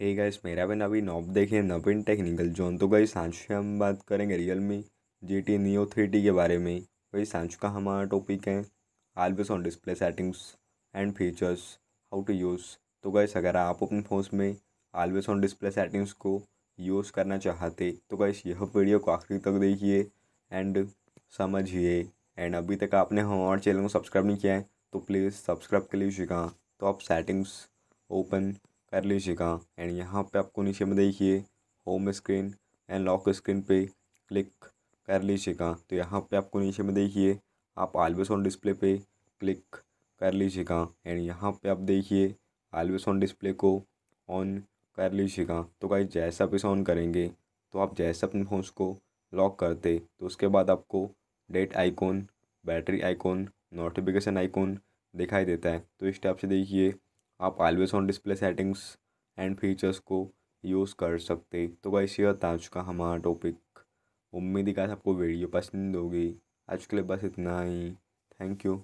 hey guys मेरा भी नवीन नॉब देखिए नवीन टेक्निकल जोन तो गाइस सांचू से हम बात करेंगे Realme G T Neo three के बारे में वही सांच का हमारा टॉपिक है always on display settings and features how to use तो गाइस अगर आप अपने फ़ोन में आलवेज ऑन डिस्प्ले सेटिंग्स को यूज़ करना चाहते तो गाइस यह वीडियो को आखिरी तक देखिए एंड समझिए एंड अभी तक आपने हमारे चैनल को सब्सक्राइब नहीं किया है तो प्लीज़ सब्सक्राइब के लिए शिका तो आप सेटिंग्स ओपन कर लीजिएगा एंड यहाँ पे आपको नीचे में देखिए home screen and lock screen पे क्लिक कर लीजिएगा तो यहाँ पे आपको नीचे में देखिए आप आलवेज ऑन डिस्प्ले पे क्लिक कर लीजिएगा एंड यहाँ पे आप देखिए आलवेज ऑन डिस्प्ले को ऑन कर लीजिएगा तो भाई जैसा आप इसे ऑन करेंगे तो आप जैसे अपने फ़ोन को लॉक करते तो उसके बाद आपको date icon battery icon notification icon दिखाई देता है तो इस टाइप से देखिए आप always on display settings and features को यूज़ कर सकते तो गाइस ये था आज का हमारा टॉपिक उम्मीद है आपको वीडियो पसंद होगी आज के लिए बस इतना ही थैंक यू